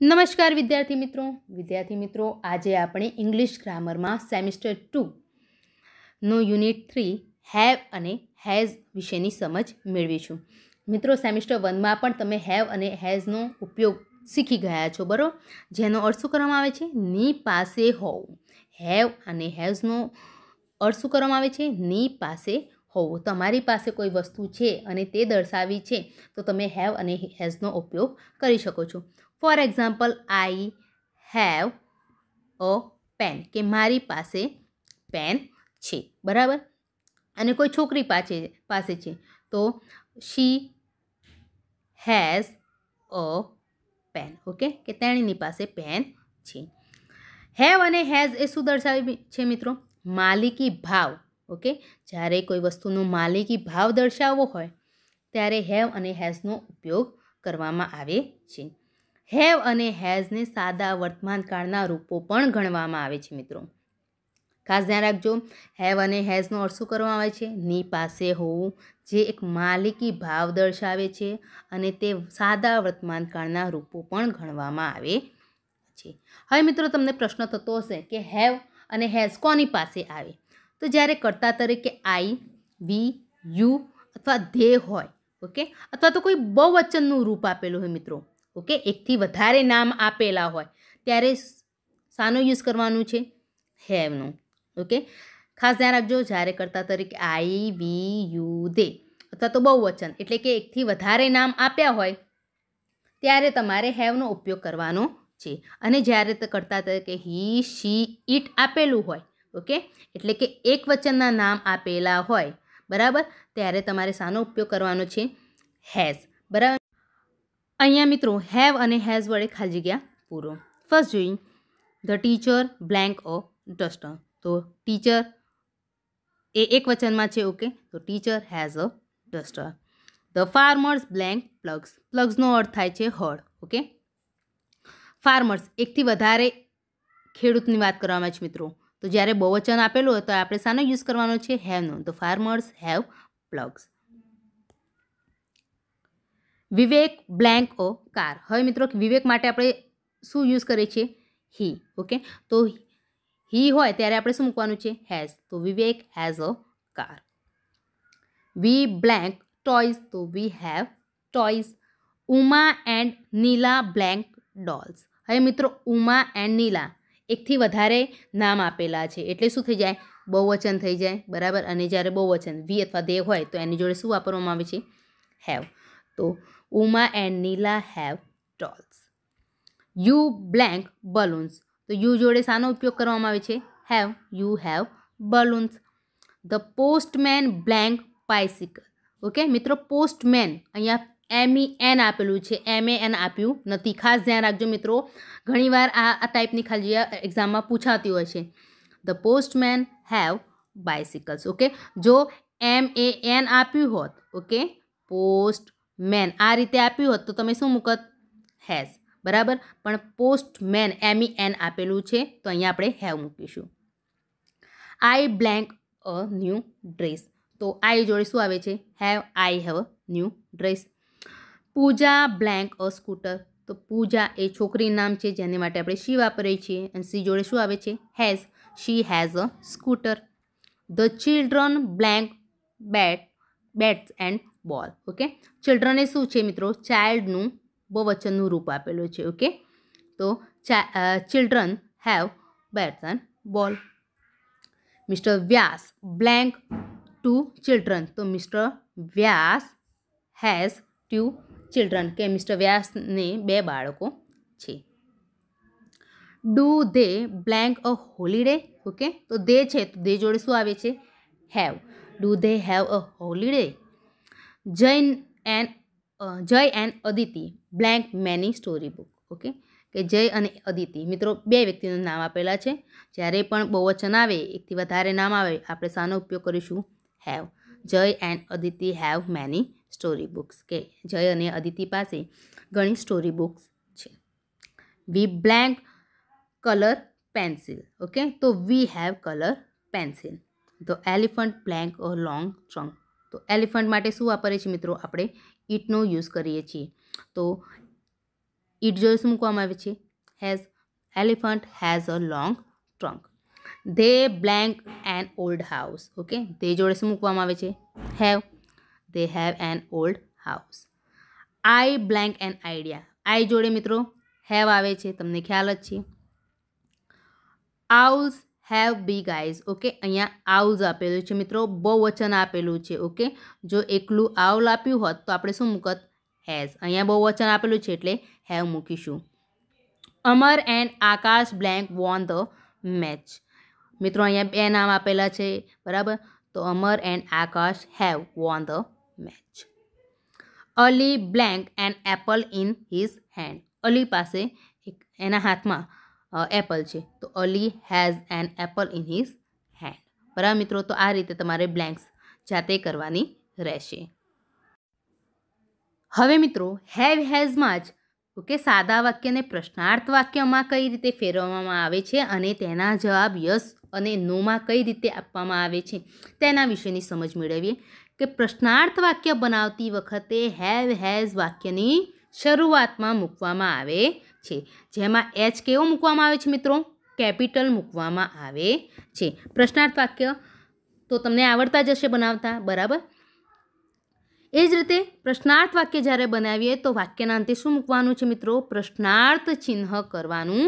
નમસ્કાર વિદ્યાર્થી મિત્રો વિદ્યાર્થી મિત્રો આજે આપણે ઇંગ્લિશ ગ્રામરમાં સેમિસ્ટર ટુ નો યુનિટ થ્રી હેવ અને હેઝ વિશેની સમજ મેળવીશું મિત્રો સેમિસ્ટર વનમાં પણ તમે હેવ અને હેઝનો ઉપયોગ શીખી ગયા છો બરો જેનો અર્થ શું કરવામાં આવે છે ની પાસે હોવું હેવ અને હેઝનો અર્થ શું કરવામાં આવે છે ની પાસે હોવો તમારી પાસે કોઈ વસ્તુ છે અને તે દર્શાવી છે તો તમે હેવ અને હેઝનો ઉપયોગ કરી શકો છો for example I have a pen કે મારી પાસે પેન છે બરાબર અને કોઈ છોકરી પાસે પાસે છે તો she has a pen okay કે તેણીની પાસે પેન છે હેવ અને હેઝ એ શું દર્શાવી છે મિત્રો માલિકી ભાવ ઓકે જ્યારે કોઈ વસ્તુનો માલિકી ભાવ દર્શાવવો હોય ત્યારે હેવ અને હેઝનો ઉપયોગ કરવામાં આવે છે હેવ અને હેઝને સાદા વર્તમાન કાળના રૂપો પણ ગણવામાં આવે છે મિત્રો ખાસ ધ્યાન રાખજો હેવ અને હેઝનો અર્થ શું કરવામાં આવે છે ની પાસે હોવું જે એક માલિકી ભાવ દર્શાવે છે અને તે સાદા વર્તમાન કાળના રૂપો પણ ગણવામાં આવે છે હવે મિત્રો તમને પ્રશ્ન થતો હશે કે હેવ અને હેઝ કોની પાસે આવે તો જ્યારે કરતા તરીકે આઈ વી યુ અથવા ધે હોય ઓકે અથવા તો કોઈ બહુવચનનું રૂપ આપેલું હોય મિત્રો ઓકે એકથી વધારે નામ આપેલા હોય ત્યારે શાનો યુઝ કરવાનું છે હેવનું ઓકે ખાસ ધ્યાન રાખજો જ્યારે કરતા તરીકે આઈ વી યુ દે અથવા તો બહુવચન એટલે કે એકથી વધારે નામ આપ્યા હોય ત્યારે તમારે હેવનો ઉપયોગ કરવાનો છે અને જ્યારે કરતા તરીકે હી શી ઇટ આપેલું હોય ઓકે એટલે કે એક વચનના નામ આપેલા હોય બરાબર ત્યારે તમારે શાનો ઉપયોગ કરવાનો છે હેઝ બરાબર અહીંયા મિત્રો હેવ અને હેઝ વડે ખાલી જગ્યા પૂરો ફર્સ્ટ જોઈ ધ ટીચર બ્લેન્ક ઓ ડસ્ટર તો ટીચર એ એક વચનમાં છે ઓકે તો teacher has a duster the farmers blank ploughs પ્લગ્સનો અર્થ થાય છે હળ ઓકે ફાર્મર્સ એકથી વધારે ખેડૂતની વાત કરવામાં છે મિત્રો તો જ્યારે બહુવચન આપેલું હોય તો આપણે શાનો યુઝ કરવાનો છે હેવનો તો farmers have ploughs Vivek blank ઓ કાર હવે મિત્રો વિવેક માટે આપણે શું યુઝ કરીએ છીએ હી ઓકે તો હી હોય ત્યારે આપણે શું મૂકવાનું છે હેઝ તો Vivek has a car we blank toys તો we have toys Uma and Nila blank dolls હવે મિત્રો ઉમા એન્ડ નીલા એકથી વધારે નામ આપેલા છે એટલે શું થઈ જાય બહુવચન થઈ જાય બરાબર અને જ્યારે બહુવચન વી અથવા દે હોય તો એની જોડે શું વાપરવામાં આવે છે હેવ તો Uma and Nila have dolls you blank balloons તો યુ જોડે શાનો ઉપયોગ કરવામાં આવે છે have you have balloons the postman blank bicycle okay મિત્રો પોસ્ટમેન અહીંયા એમ ઈ એન આપેલું છે એમ એન e આપ્યું નથી ખાસ ધ્યાન રાખજો મિત્રો ઘણીવાર આ આ ટાઈપની ખાલી એક્ઝામમાં પૂછાતી હોય છે the postman have bicycles okay જો એમ એ એન આપ્યું હોત ઓકે પોસ્ટમેન આ રીતે આપ્યું હોત તો તમે શું મૂકત હેઝ બરાબર પણ પોસ્ટમેન ઈ એન આપેલું છે તો અહીંયા આપણે હેવ મૂકીશું I blank a new dress તો આઈ જોડે શું આવે છે have I have new dress Pooja blank a scooter તો પૂજા એ છોકરી નામ છે જેને માટે આપણે શી વાપરીએ છીએ અને સી જોડે શું આવે છે has she has a scooter the children blank bat bats and ball okay children એ શું છે મિત્રો ચાઇલ્ડનું બહુવચનનું રૂપ આપેલું છે ઓકે તો children have bats and ball mister Vyas blank two children તો mister Vyas has two children કે મિસ્ટર વ્યાસને બે બાળકો છે do they blank a holiday okay તો દે છે તો દે જોડે શું આવે છે have do they have a holiday Jain and Jay and Aditi blank many story book okay કે જય અને અદિતિ મિત્રો બે વ્યક્તિનું નામ આપેલા છે જ્યારે પણ બહુવચન આવે એકથી વધારે નામ આવે આપણે શાનો ઉપયોગ કરીશું have Jay and Aditi have many story books કે જય અને અદિતિ પાસે ઘણી સ્ટોરી બુક્સ છે we blank colour pencil okay તો વી હેવ કલર પેન્સિલ તો elephant blank or long trunk તો એલિફન્ટ માટે શું વાપરીએ છીએ મિત્રો આપણે ઈટનો યુઝ કરીએ છીએ તો ઈટ જોઈ શું મૂકવામાં આવે છે has elephant has a long trunk they blank an old house okay તે જોડે શું મૂકવામાં આવે છે have they have an old house I blank an idea I જોડે મિત્રો હેવ આવે છે તમને ખ્યાલ જ છે owls have big eyes okay અહીંયા આઉલ્સ આપેલું છે મિત્રો બહુ વચન આપેલું છે ઓકે જો એકલું આઉલ આપ્યું હોત તો આપણે શું મુકત હેઝ અહીંયા બહુ વચન આપેલું છે એટલે હેવ મૂકીશું Amar and Akash blank won the match મિત્રો અહીંયા બે નામ આપેલા છે બરાબર તો Amar and Akash have won the match Ali blank and apple in his hand Ali પાસે એક એના હાથમાં એપલ છે તો Ali has an apple in his hand બરાબર મિત્રો તો આ રીતે તમારે બ્લેન્ક્સ જાતે કરવાની રહેશે હવે મિત્રો હેવ હેઝમાં જ ઓકે સાદા વાક્યને પ્રશ્નાર્થ વાક્યમાં કઈ રીતે ફેરવવામાં આવે છે અને તેના જવાબ યસ અને નોમાં કઈ રીતે આપવામાં આવે છે તેના વિશેની સમજ મેળવીએ કે પ્રશ્નાર્થ વાક્ય બનાવતી વખતે હેવ હેઝ વાક્યની શરૂઆતમાં મૂકવામાં આવે છે જેમાં એચ કેવો મૂકવામાં આવે છે મિત્રો કેપિટલ મૂકવામાં આવે છે પ્રશ્નાર્થ વાક્ય તો તમને આવડતા જ હશે બનાવતા બરાબર એ જ રીતે પ્રશ્નાર્થ વાક્ય જ્યારે બનાવીએ તો વાક્યના અંતે શું મૂકવાનું છે મિત્રો પ્રશ્નાર્થ ચિહ્ન કરવાનું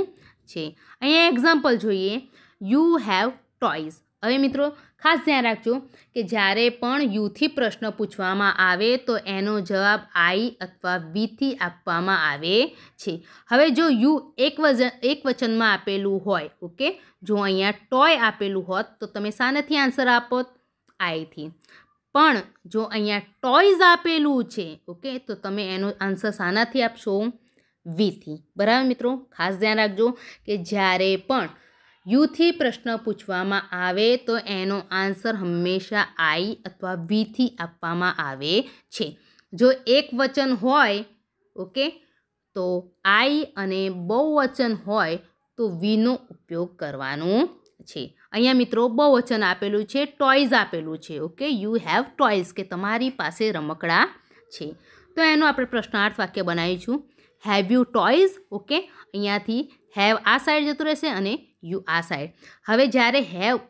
છે અહીંયા એક્ઝામ્પલ જોઈએ યુ હેવ ટોયઝ હવે મિત્રો ખાસ ધ્યાન રાખજો કે જ્યારે પણ યુથી પ્રશ્ન પૂછવામાં આવે તો એનો જવાબ આઈ અથવા વીથી આપવામાં આવે છે હવે જો યુ એક વજન એક વચનમાં આપેલું હોય ઓકે જો અહીંયા ટોય આપેલું હોત તો તમે શાનેથી આન્સર આપો આઈથી પણ જો અહીંયા ટોયઝ આપેલું છે ઓકે તો તમે એનો આન્સર શાનાથી આપશો વીથી બરાબર મિત્રો ખાસ ધ્યાન રાખજો કે જ્યારે પણ યુથી પ્રશ્ન પૂછવામાં આવે તો એનો આન્સર હંમેશા આઈ અથવા વીથી આપવામાં આવે છે જો એક વચન હોય ઓકે તો આઈ અને બહુવચન હોય તો વીનો ઉપયોગ કરવાનો છે અહીંયા મિત્રો બહુવચન આપેલું છે ટોયઝ આપેલું છે ઓકે યુ હેવ ટોયઝ કે તમારી પાસે રમકડા છે તો એનો આપણે પ્રશ્નાર્થ વાક્ય બનાવીશું હેવ યુ ટોયઝ ઓકે અહીંયાથી હેવ આ સાઈડ જતું રહેશે અને યુ આ સાઈડ હવે જ્યારે હેવ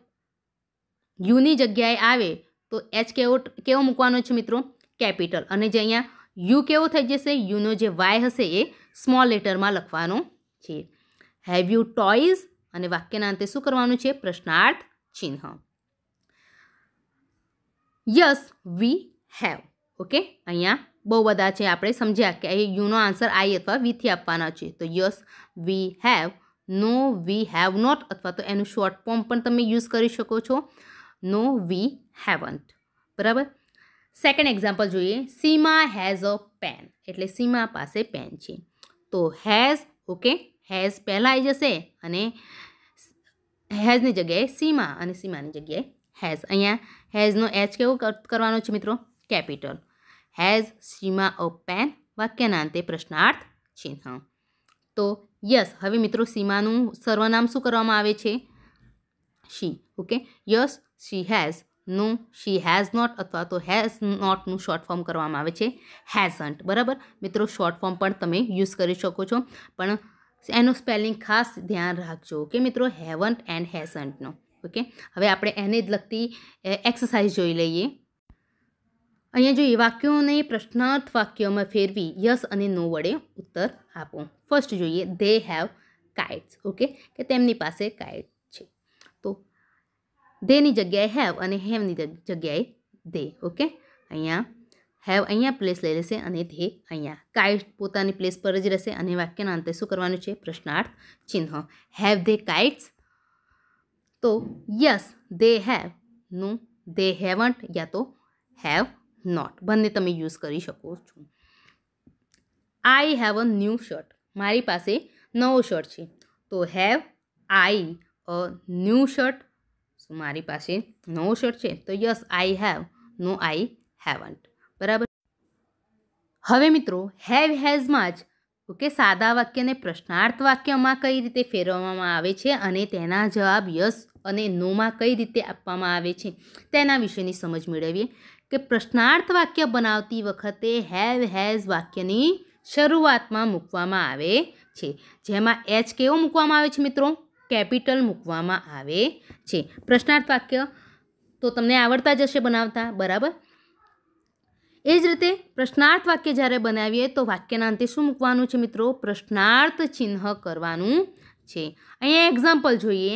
યુની જગ્યાએ આવે તો એચ કેવો કેવો મૂકવાનો છે મિત્રો કેપિટલ અને જે અહીંયા યુ કેવો થઈ જશે યુનો જે વાય હશે એ સ્મોલ લેટરમાં લખવાનો છે હેવ યુ ટોઈઝ અને વાક્યના અંતે શું કરવાનું છે પ્રશ્નાર્થ ચિહ્ન યસ વી હેવ ઓકે અહીંયા બહુ બધા છે આપણે સમજ્યા કે અહીં યુનો આન્સર આઈ અથવા વીથી આપવાના છે તો yes we have no we have not અથવા તો એનું શોર્ટ ફોર્મ પણ તમે યુઝ કરી શકો છો નો વી હેવન્ટ બરાબર સેકન્ડ એક્ઝામ્પલ જોઈએ સીમા હેઝ અ પેન એટલે સીમા પાસે પેન છે તો હેઝ ઓકે હેઝ પહેલાં આવી જશે અને હેઝની જગ્યાએ સીમા અને સીમાની જગ્યાએ હેઝ અહીંયા હેઝનો એચ કેવો કરવાનો છે મિત્રો capital has Seema a pen વાક્યના અંતે પ્રશ્નાર્થ ચિહ્ન તો યસ હવે મિત્રો સીમાનું સર્વનામ શું કરવામાં આવે છે she okay yes she has no she has not અથવા તો હેઝ નોટનું શોર્ટ ફોર્મ કરવામાં આવે છે હેઝન્ટ બરાબર મિત્રો શોર્ટ ફોર્મ પણ તમે યુઝ કરી શકો છો પણ એનું સ્પેલિંગ ખાસ ધ્યાન રાખજો ઓકે મિત્રો હેવન્ટ એન્ડ હેઝન્ટનો ઓકે હવે આપણે એને જ લગતી એક્સરસાઇઝ જોઈ લઈએ અહીંયા જોઈએ વાક્યોને પ્રશ્નાર્થ વાક્યોમાં ફેરવી યસ અને નો વડે ઉત્તર આપો ફર્સ્ટ જોઈએ ધે હેવ કાઇટ્સ ઓકે કે તેમની પાસે કાઇટ છે તો ધેની જગ્યાએ હેવ અને હેવની જગ્યાએ ધે ઓકે અહીંયા હેવ અહીંયા પ્લેસ લઈ લેશે અને ધે અહીંયા કાઇટ પોતાની પ્લેસ પર જ રહેશે અને વાક્યના અંતે શું કરવાનું છે પ્રશ્નાર્થ ચિહ્ન હેવ ધે કાઇટ્સ તો yes they have no they haven't યા તો હેવ નોટ બંને તમે યુઝ કરી શકો છો I have a new shirt મારી પાસે નવો શર્ટ છે તો have I a new shirt મારી પાસે નવો શર્ટ છે તો yes I have no I haven't બરાબર હવે મિત્રો હેવ હેઝમાં જ ઓકે સાદા વાક્યને પ્રશ્નાર્થ વાક્યમાં કઈ રીતે ફેરવવામાં આવે છે અને તેના જવાબ યસ અને નોમાં કઈ રીતે આપવામાં આવે છે તેના વિશેની સમજ મેળવીએ કે પ્રશ્નાર્થ વાક્ય બનાવતી વખતે હેવ હેઝ વાક્યની શરૂઆતમાં મૂકવામાં આવે છે જેમાં એચ કેવો મૂકવામાં આવે છે મિત્રો કેપિટલ મૂકવામાં આવે છે પ્રશ્નાર્થ વાક્ય તો તમને આવડતા જ હશે બનાવતા બરાબર એ જ રીતે પ્રશ્નાર્થ વાક્ય જ્યારે બનાવીએ તો વાક્યના અંતે શું મૂકવાનું છે મિત્રો પ્રશ્નાર્થ ચિહ્ન કરવાનું છે અહીંયા એક્ઝામ્પલ જોઈએ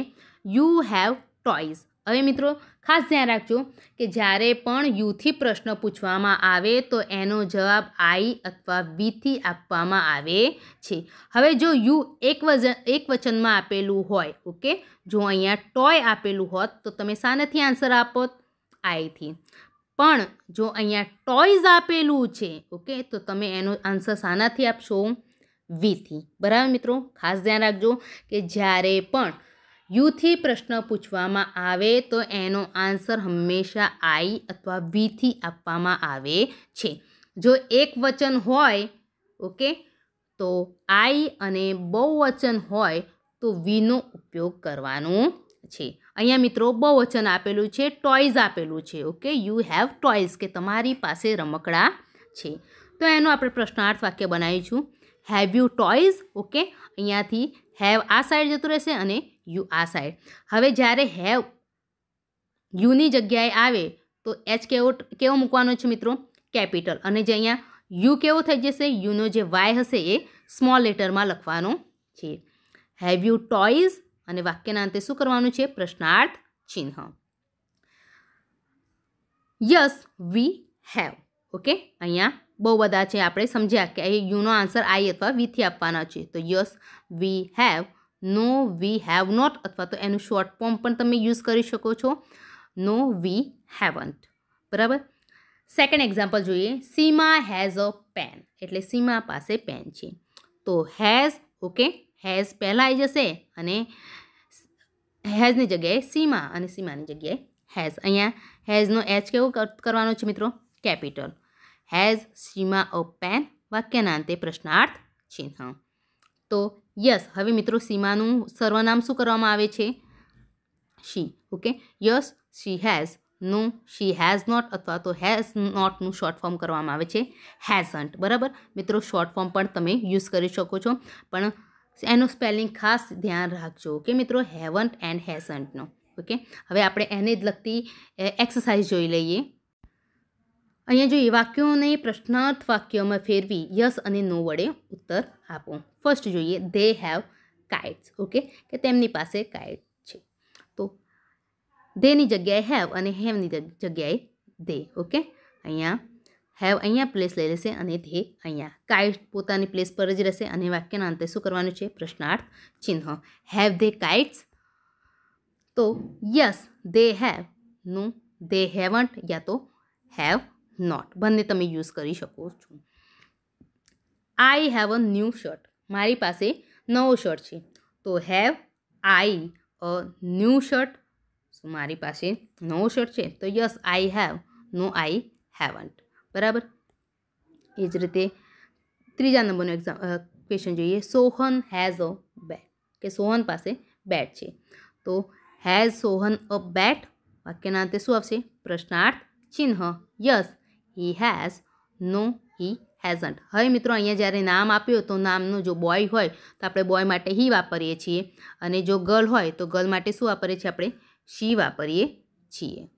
યુ હેવ ટોયઝ હવે મિત્રો ખાસ ધ્યાન રાખજો કે જ્યારે પણ યુથી પ્રશ્ન પૂછવામાં આવે તો એનો જવાબ આઈ અથવા વીથી આપવામાં આવે છે હવે જો યુ એક વજન એક વચનમાં આપેલું હોય ઓકે જો અહીંયા ટોય આપેલું હોત તો તમે શાનેથી આન્સર આપો આઈથી પણ જો અહીંયા ટોયઝ આપેલું છે ઓકે તો તમે એનો આન્સર શાનાથી આપશો વીથી બરાબર મિત્રો ખાસ ધ્યાન રાખજો કે જ્યારે પણ યુથી પ્રશ્ન પૂછવામાં આવે તો એનો આન્સર હંમેશા આઈ અથવા વીથી આપવામાં આવે છે જો એક વચન હોય ઓકે તો આઈ અને બહુવચન હોય તો વીનો ઉપયોગ કરવાનો છે અહીંયા મિત્રો બહુવચન આપેલું છે ટોયઝ આપેલું છે ઓકે યુ હેવ ટોયઝ કે તમારી પાસે રમકડા છે તો એનો આપણે પ્રશ્નાર્થ વાક્ય બનાવીશું હેવ યુ ટોયઝ ઓકે અહીંયાથી હેવ આ સાઈડ જતું રહેશે અને યુ આ સાઈડ હવે જ્યારે હેવ યુની જગ્યાએ આવે તો એચ કેવો કેવો મૂકવાનો છે મિત્રો કેપિટલ અને જે અહીંયા યુ કેવો થઈ જશે યુનો જે વાય હશે એ સ્મોલ લેટરમાં લખવાનો છે હેવ યુ ટોઈઝ અને વાક્યના અંતે શું કરવાનું છે પ્રશ્નાર્થ ચિહ્ન યસ વી હેવ ઓકે અહીંયા બહુ બધા છે આપણે સમજ્યા કે અહીં યુનો આન્સર આઈ અથવા વીથી આપવાના છે તો yes we have no we have not અથવા તો એનું શોર્ટ ફોર્મ પણ તમે યુઝ કરી શકો છો નો વી હેવન્ટ બરાબર સેકન્ડ એક્ઝામ્પલ જોઈએ સીમા હેઝ અ પેન એટલે સીમા પાસે પેન છે તો હેઝ ઓકે હેઝ પહેલાં આવી જશે અને હેઝની જગ્યાએ સીમા અને સીમાની જગ્યાએ હેઝ અહીંયા હેઝનો એચ કેવો કરવાનો છે મિત્રો capital has Seema a pen વાક્યના અંતે પ્રશ્નાર્થ ચિહ્ન તો યસ હવે મિત્રો સીમાનું સર્વનામ શું કરવામાં આવે છે she okay yes she has no she has not અથવા તો હેઝ નોટનું શોર્ટ ફોર્મ કરવામાં આવે છે હેઝન્ટ બરાબર મિત્રો શોર્ટ ફોર્મ પણ તમે યુઝ કરી શકો છો પણ એનું સ્પેલિંગ ખાસ ધ્યાન રાખજો ઓકે મિત્રો હેવન્ટ એન્ડ હેઝન્ટનો ઓકે હવે આપણે એને જ લગતી એક્સરસાઇઝ જોઈ લઈએ અહીંયા જોઈએ વાક્યોને પ્રશ્નાર્થ વાક્યોમાં ફેરવી યસ અને નો વડે ઉત્તર આપો ફર્સ્ટ જોઈએ ધે હેવ કાઇટ્સ ઓકે કે તેમની પાસે કાઇટ છે તો ધેની જગ્યાએ હેવ અને હેવની જગ્યાએ ધે ઓકે અહીંયા હેવ અહીંયા પ્લેસ લઈ લેશે અને ધે અહીંયા કાઇટ પોતાની પ્લેસ પર જ રહેશે અને વાક્યના અંતે શું કરવાનું છે પ્રશ્નાર્થ ચિહ્ન હેવ ધે કાઇટ્સ તો yes they have no they haven't યા તો હેવ નોટ બંને તમે યુઝ કરી શકો છો I have a new shirt મારી પાસે નવો શર્ટ છે તો have I a new shirt મારી પાસે નવો શર્ટ છે તો yes I have no I haven't બરાબર એ જ રીતે ત્રીજા નંબરનો એક્ઝામ ક્વેશ્ચન જોઈએ સોહન હેઝ અ બેટ કે સોહન પાસે બેટ છે તો હેઝ સોહન અ બેટ વાક્યના અંતે શું આવશે પ્રશ્નાર્થ ચિહ્ન yes he has no he hasn't હવે મિત્રો અહીંયા જ્યારે નામ આપ્યું તો નામનું જો બોય હોય તો આપણે બોય માટે હી વાપરીએ છીએ અને જો ગર્લ હોય તો ગર્લ માટે શું વાપરીએ છીએ આપણે શી વાપરીએ છીએ